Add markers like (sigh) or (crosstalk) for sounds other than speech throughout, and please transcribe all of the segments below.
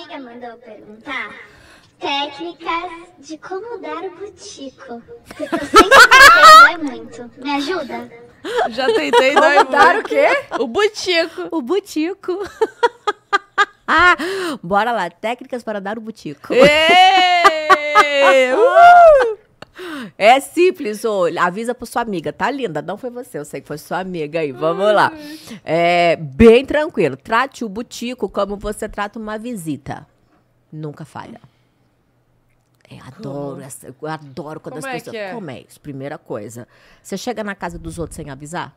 amiga mandou perguntar técnicas de como dar o butico. Porque eu sempre tentei dar muito. Me ajuda? Já tentei dar dar o quê? O butico. O butico. (laughs) ah, bora lá, técnicas para dar o butico. Êêêê! (laughs) Uh! É simples, ô. avisa para sua amiga, tá linda? Não foi você, eu sei que foi sua amiga aí. Vamos lá. É bem tranquilo. Trate o butico como você trata uma visita. Nunca falha. É, eu adoro, essa, eu adoro quando Como as é pessoas. que é? Como é isso? Primeira coisa. Você chega na casa dos outros sem avisar?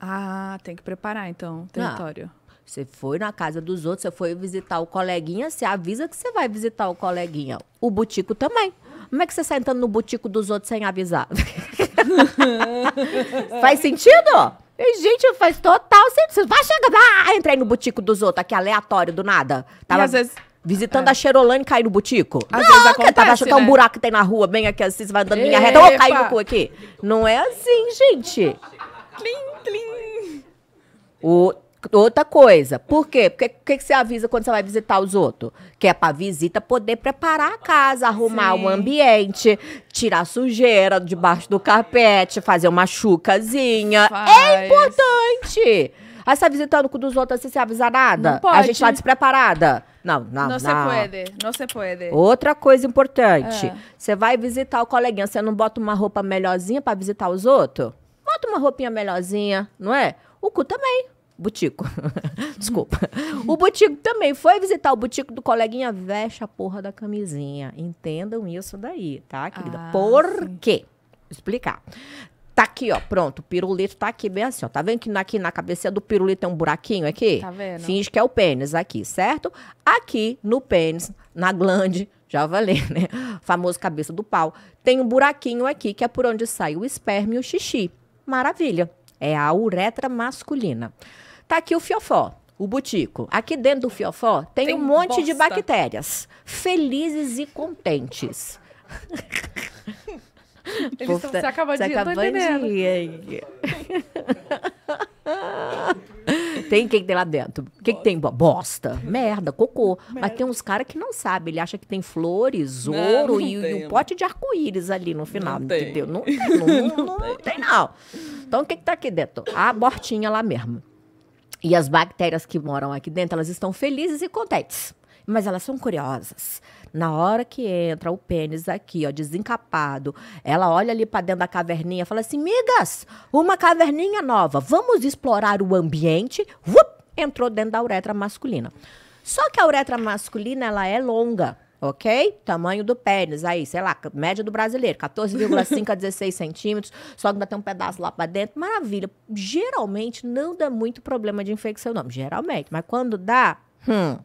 Ah, tem que preparar então, o território. Ah, você foi na casa dos outros, você foi visitar o coleguinha, você avisa que você vai visitar o coleguinha. O butico também. Como é que você sai entrando no botico dos outros sem avisar? (laughs) Faz sentido? E, gente, faz total sentido. Vai chegar, ah, entrei no botico dos outros, aqui aleatório, do nada. Tava... E às vezes Visitando é. a Cherolane cair no butico? Às não, vezes tá, acontece, tava achando né? um buraco que tem na rua, bem aqui assim, você vai dando minha reta, ou cair no cu aqui. Não é assim, gente. Tlim, clim. O outra coisa. Por quê? Porque o que, que, você avisa quando você vai visitar os outros? Que é pra visita poder preparar a casa, arrumar o ambiente, tirar sujeira debaixo do carpete, fazer uma chucazinha. É Faz. É importante! Aí você tá visitando com os outros assim sem avisar nada? Não pode. A gente tá despreparada. Não, não, não. Não se pode, não se pode. Outra coisa importante. É. Você é. vai visitar o coleguinha, você não bota uma roupa melhorzinha para visitar os outros? Bota uma roupinha melhorzinha, não é? O cu também. Butico. (laughs) Desculpa. Uhum. o Butico também foi visitar o Butico do coleguinha, veste a porra da camisinha. Entendam isso daí, tá, querida? Ah, Por sim. quê? Explicar. Tá aqui, ó, pronto. O pirulito tá aqui bem assim, ó. Tá vendo que aqui na cabeça do pirulito tem um buraquinho aqui? Tá vendo? Finge que é o pênis aqui, certo? Aqui no pênis, na glande, já valeu, né? Famoso cabeça do pau. Tem um buraquinho aqui que é por onde sai o esperma e o xixi. Maravilha. É a uretra masculina. Tá aqui o fiofó o butico. Aqui dentro do fiofó tem, tem um monte bosta. de bactérias, felizes e contentes. (laughs) Eles estão tá, se acabadinho, se acabadinho. tem quem tem lá dentro? O que, que, tem? Bosta, merda, cocô. Merda. Mas tem uns caras que não sabem. Ele acha que tem flores, ouro não, e, tem, e, um não. pote de arco-íris ali no final. Não entendeu? Tem. Não, tem, não, não, tem, não. Então o que, que tá aqui dentro? A bortinha lá mesmo. E as bactérias que moram aqui dentro, elas estão felizes e contentes. Mas elas são curiosas. Na hora que entra o pênis aqui, ó, desencapado, ela olha ali para dentro da caverninha e fala assim: migas, uma caverninha nova, vamos explorar o ambiente. entrou dentro da uretra masculina. Só que a uretra masculina, ela é longa ok? Tamanho do pênis, aí, sei lá, média do brasileiro, 14,5 a 16 centímetros, só que ainda tem um pedaço lá para dentro, maravilha. Geralmente não dá muito problema de infecção, não, geralmente, mas quando dá, hum.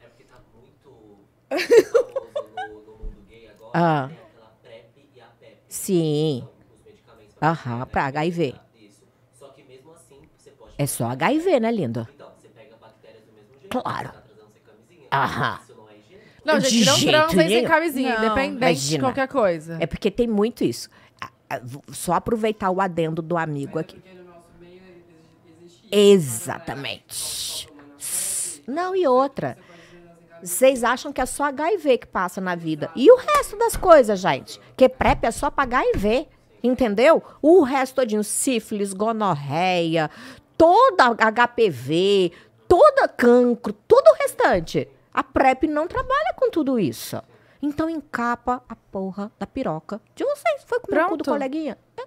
É porque tá muito famoso no, no mundo gay agora, ah. né? Aquela PrEP e a PEP. Né? Sim. Então, Aham, pra né, HIV. Isso. Assim, é só HIV, né, lindo? Então, você pega bactérias do mesmo jeito. Claro. Você tá trazendo, você Aham. Isso não, gente, não transa sem camisinha, não, independente imagina. de qualquer coisa. É porque tem muito isso. Só aproveitar o adendo do amigo aqui. Exatamente. Não, e outra. Vocês acham que é só HIV que passa na vida. E o resto das coisas, gente? Que PrEP é só pra HIV. Entendeu? O resto todinho, sífilis, gonorreia, toda HPV, toda cancro, todo o restante. A PrEP não trabalha com tudo isso. Então encapa a porra da piroca de vocês. Foi com Pronto. o cu do coleguinha. É.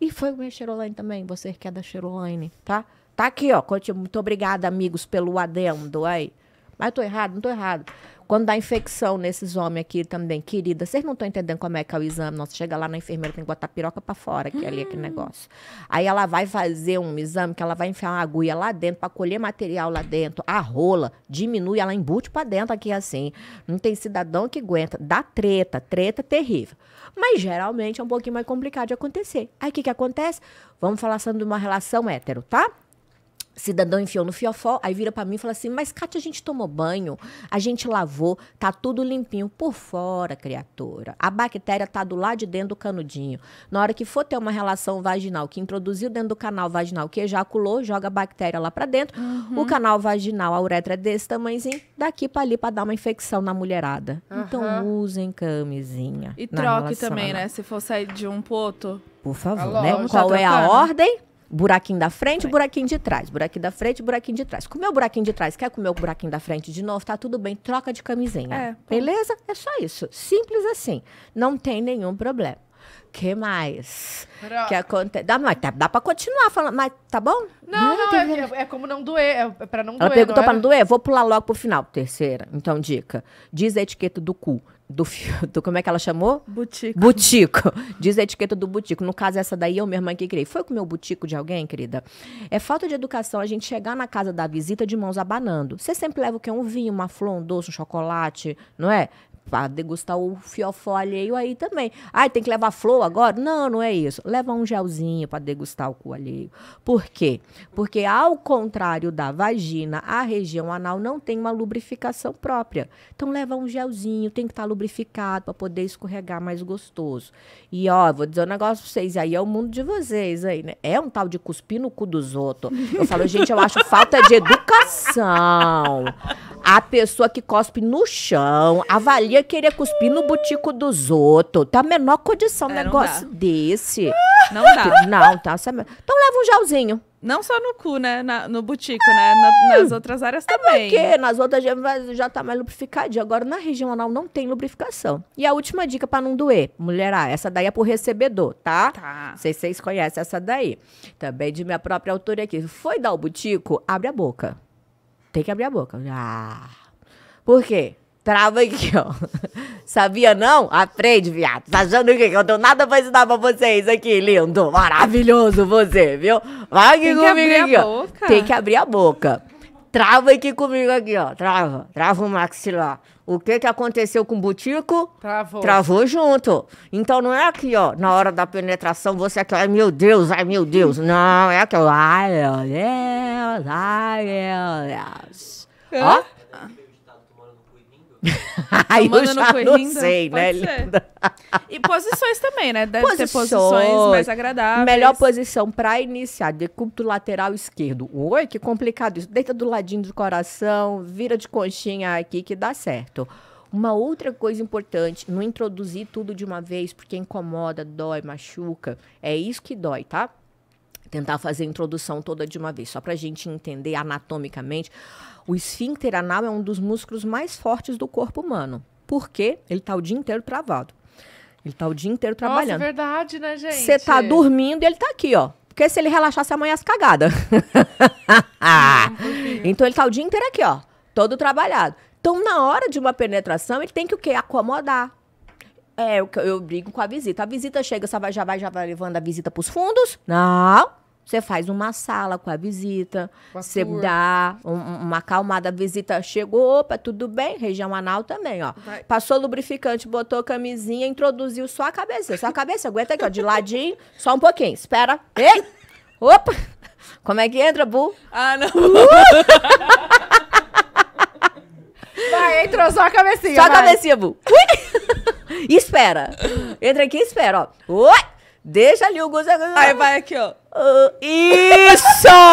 E foi com minha Cheroline também, você que é da Xerolaine, tá? Tá aqui, ó. Muito obrigada, amigos, pelo adendo aí. Mas eu tô errado, não tô errado. Quando dá infecção nesses homens aqui também, querida, vocês não estão entendendo como é que é o exame. Nossa, chega lá na enfermeira, tem que botar a piroca pra fora, que é ali aquele hum. negócio. Aí ela vai fazer um exame que ela vai enfiar uma agulha lá dentro pra colher material lá dentro. A rola diminui, ela embute pra dentro aqui assim. Não tem cidadão que aguenta. Dá treta, treta terrível. Mas geralmente é um pouquinho mais complicado de acontecer. Aí o que, que acontece? Vamos falar sobre uma relação hétero, tá? Cidadão enfiou no fiofó, aí vira para mim e fala assim: Mas, Kátia, a gente tomou banho, a gente lavou, tá tudo limpinho por fora, criatura. A bactéria tá do lado de dentro do canudinho. Na hora que for ter uma relação vaginal que introduziu dentro do canal vaginal que ejaculou, joga a bactéria lá para dentro. Uhum. O canal vaginal, a uretra é desse tamanhozinho, daqui para ali para dar uma infecção na mulherada. Uhum. Então usem camisinha. E troque também, né? né? Se for sair de um poto. Por favor, Alô, tá né? Qual tá é a ordem? buraquinho da frente, buraquinho de trás, buraquinho da frente, buraquinho de trás. Comeu o buraquinho de trás, quer comer o buraquinho da frente de novo, tá tudo bem, troca de camisinha. É, Beleza? É só isso. Simples assim. Não tem nenhum problema que mais? Pra... Que acontece? Dá, mas tá, dá pra continuar falando, mas tá bom? Não, não, não é, é, é, como não doer, é, é pra não Ela doer. Ela perguntou não pra não doer, vou pular logo pro final. Terceira, então dica. Diz a etiqueta do cu. Do, (laughs) do, como é que ela chamou? Butico. Butico. Diz a etiqueta do butico. No caso, essa daí eu, é minha irmã que criei. Foi com o meu butico de alguém, querida? É falta de educação a gente chegar na casa da visita de mãos abanando. Você sempre leva o quê? Um vinho, uma flor, um doce, um chocolate, não é? para degustar o fiofó alheio aí também. Ah, tem que levar flor agora? Não, não é isso. Leva um gelzinho para degustar o cu alheio. Por quê? Porque, ao contrário da vagina, a região anal não tem uma lubrificação própria. Então, leva um gelzinho, tem que estar tá lubrificado para poder escorregar mais gostoso. E, ó, vou dizer um negócio para vocês, aí é o mundo de vocês aí, né? É um tal de cuspir no cu dos outros. Eu falo, gente, eu acho falta de educação. A pessoa que cospe no chão, avalia ia querer cuspir no botico dos outros. Tá a menor condição um é, negócio desse. (laughs) Não dá. Não, tá. É então leva um gelzinho. Não só no cu, né? Na, no butico, é. né? Na, nas hum. outras áreas é também. Porque nas outras já, já tá mais lubrificadinho. Agora, na região anal não tem lubrificação. E a última dica para não doer, mulherá, essa daí é pro recebedor, tá? Tá. vocês conhecem essa daí. Também de minha própria autoria aqui. Foi dar o butico, abre a boca. Tem que abrir a boca. Ah. Por quê? Trava aqui, ó. (laughs) Sabia não? Aprende, viado. Tá achando o quê? Que eu dou nada pra ensinar pra vocês aqui, lindo. Maravilhoso você, viu? Vai aqui Tem comigo aqui, ó. Tem que abrir a boca. Trava aqui comigo aqui, ó. Trava. Trava o maxilar. O que que aconteceu com o butico? Travou. Travou junto. Então não é aqui, ó, na hora da penetração, você aqui, ó, ai meu Deus, ai meu Deus. Não, é aqui, ó, ai meu Deus, ai meu Deus. Ó. Aí (laughs) eu já não sei, né, linda? E posições também, né? Deve posições, ter posições mais agradáveis. Melhor posição para iniciar, decúbito lateral esquerdo. Oi, que complicado isso. Deita do ladinho do coração, vira de conchinha aqui que dá certo. Uma outra coisa importante, não introduzir tudo de uma vez, porque incomoda, dói, machuca. É isso que dói, tá? tentar fazer a introdução toda de uma vez, só para a gente entender anatomicamente. O esfíncter anal é um dos músculos mais fortes do corpo humano, porque ele está o dia inteiro travado. Ele está o dia inteiro trabalhando. Nossa, é verdade, né, gente? Você está dormindo e ele está aqui, ó. Porque se ele relaxasse, amanhã as cagadas. Uhum. então ele está o dia inteiro aqui, ó. Todo trabalhado. Então, na hora de uma penetração, ele tem que o quê? Acomodar. É, eu, eu brigo com a visita. A visita chega, já vai, já vai, já vai levando a visita para os fundos? Não você faz uma sala com a visita, com você dá um, uma acalmada. A visita chegou, opa, tudo bem, região anal também, ó. Vai. Passou lubrificante, botou camisinha, introduziu só a cabeça. Só a cabeça, aguenta aqui, ó, de ladinho, só um pouquinho. Espera. Ei! Opa! Como é que entra, Bu? Ah, não. Uh! (laughs) Vai, entrou só a cabecinha. Só vai. a cabecinha, Bu. Ui! (laughs) espera. Entra aqui e espera, ó. Oi! Deixa ali o gozo. Aí vai aqui, ó. Uh, isso!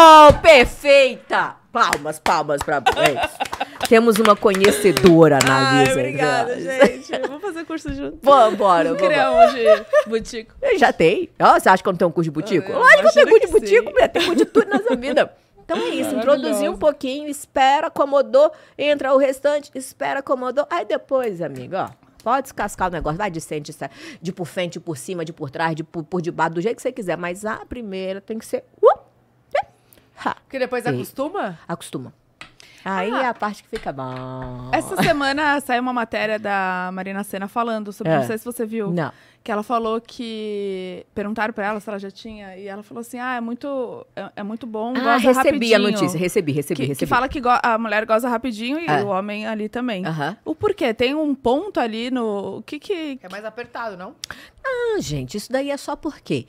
(laughs) Perfeita! Palmas, palmas pra. É Temos uma conhecedora na Lisa. Obrigada, gente. Vamos fazer curso junto. (laughs) Vamos bora. Vamos criar um de butico. Já tem. Oh, você acha que eu não tenho um curso de butico? Ah, Lógico que eu tenho curso de butico, mulher. Tem curso de tudo nessa vida. Então é isso, introduzir um pouquinho, espera, acomodou, entra o restante, espera, acomodou. Aí depois, amigo, ó. Pode descascar o negócio, vai de frente, de por frente, de por cima, de por trás, de por, por debaixo, do jeito que você quiser. Mas a primeira tem que ser. Uh, né? Porque depois e, acostuma? Acostuma. Aí ah, é a parte que fica bom. Essa semana saiu uma matéria da Marina Sena falando sobre, é. não sei se você viu. Não. Que ela falou que. Perguntaram pra ela se ela já tinha. E ela falou assim: ah, é muito, é, é muito bom. Ah, goza recebi rapidinho. a notícia, recebi, recebi, que, recebi. Que fala que a mulher goza rapidinho e é. o homem ali também. Uhum. O porquê? Tem um ponto ali no. O que que. É mais apertado, não? Ah, gente, isso daí é só porque.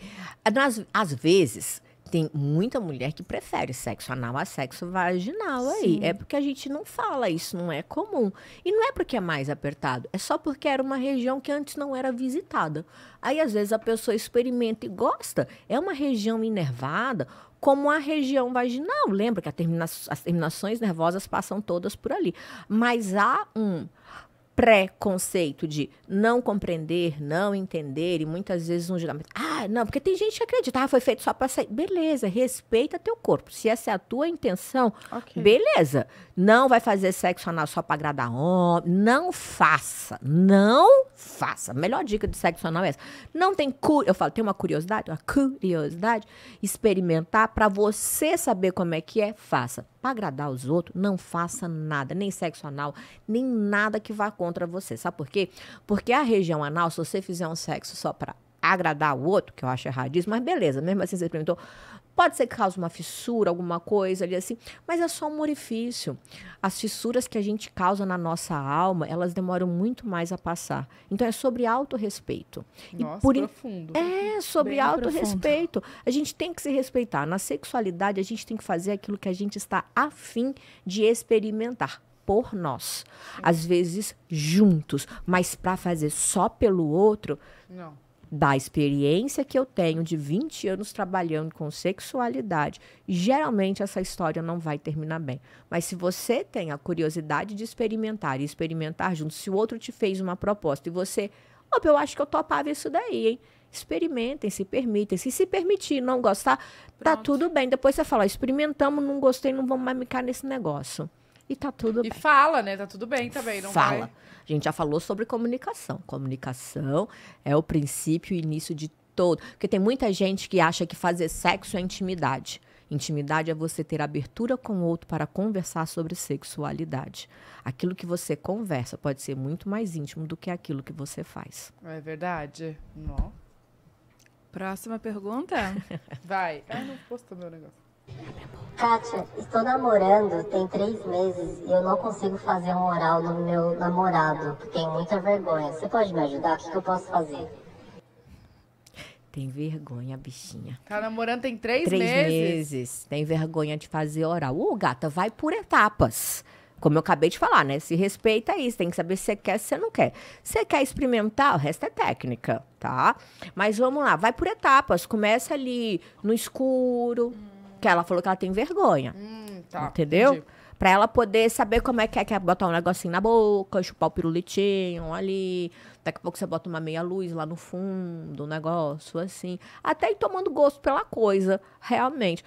Nas, às vezes tem muita mulher que prefere sexo anal a sexo vaginal Sim. aí. É porque a gente não fala, isso não é comum. E não é porque é mais apertado, é só porque era uma região que antes não era visitada. Aí, às vezes, a pessoa experimenta e gosta. É uma região inervada, como a região vaginal. Lembra que termina as terminações nervosas passam todas por ali. Mas há um preconceito de não compreender, não entender e muitas vezes um julgamento. Ah, não, porque tem gente que acredita, ah, foi feito só para sair. Beleza, respeita teu corpo. Se essa é a tua intenção, okay. beleza. Não vai fazer sexo anal só para agradar homem. Não faça, não faça. A melhor dica de sexo anal é essa. Não tem cu, eu falo, tem uma curiosidade, uma curiosidade, experimentar para você saber como é que é, faça. Para agradar os outros, não faça nada, nem sexo anal, nem nada que vá contra você. Sabe por quê? Porque a região anal, se você fizer um sexo só para agradar o outro, que eu acho erradíssimo, mas beleza, mesmo assim você experimentou, Pode ser que cause uma fissura, alguma coisa ali assim, mas é só um orifício. As fissuras que a gente causa na nossa alma, elas demoram muito mais a passar. Então é sobre autorrespeito. Nossa, e por profundo. É, sobre autorrespeito. A gente tem que se respeitar. Na sexualidade, a gente tem que fazer aquilo que a gente está afim de experimentar por nós. Às vezes juntos, mas para fazer só pelo outro, não. Da experiência que eu tenho de 20 anos trabalhando com sexualidade, geralmente essa história não vai terminar bem. Mas se você tem a curiosidade de experimentar e experimentar junto, se o outro te fez uma proposta e você, opa, eu acho que eu topava isso daí, hein? experimentem, se permitem. Se se permitir, não gostar, tá Pronto. tá tudo bem. Depois você fala, experimentamos, não gostei, não vamos mais ficar nesse negócio. E tá tudo e bem. E fala, né? Tá tudo bem também, não Fala. Vai... A gente já falou sobre comunicação. Comunicação é o princípio e início de todo. Porque tem muita gente que acha que fazer sexo é intimidade. Intimidade é você ter abertura com o outro para conversar sobre sexualidade. Aquilo que você conversa pode ser muito mais íntimo do que aquilo que você faz. É verdade. Não. Próxima pergunta? (laughs) Vai. Ah, não postou meu negócio. Kátia, estou namorando tem três meses e eu não consigo fazer um oral no meu namorado, porque tem é muita vergonha. Você pode me ajudar? O que, que eu posso fazer? Tem vergonha, bichinha. Tá namorando tem três, três meses. Três meses. Tem vergonha de fazer oral. Ô, gata, vai por etapas. Como eu acabei de falar, né? Se respeita isso. Tem que saber se você quer, se você não quer. Se você quer experimentar, o resto é técnica, tá? Mas vamos lá, vai por etapas. Começa ali no escuro. Hum que ela falou que ela tem vergonha. Hum, tá. Entendeu? Entendi. Pra ela poder saber como é que é, que é botar um negocinho na boca, chupar o pirulitinho ali. Daqui a pouco você bota uma meia luz lá no fundo, um negócio assim. Até ir tomando gosto pela coisa, realmente.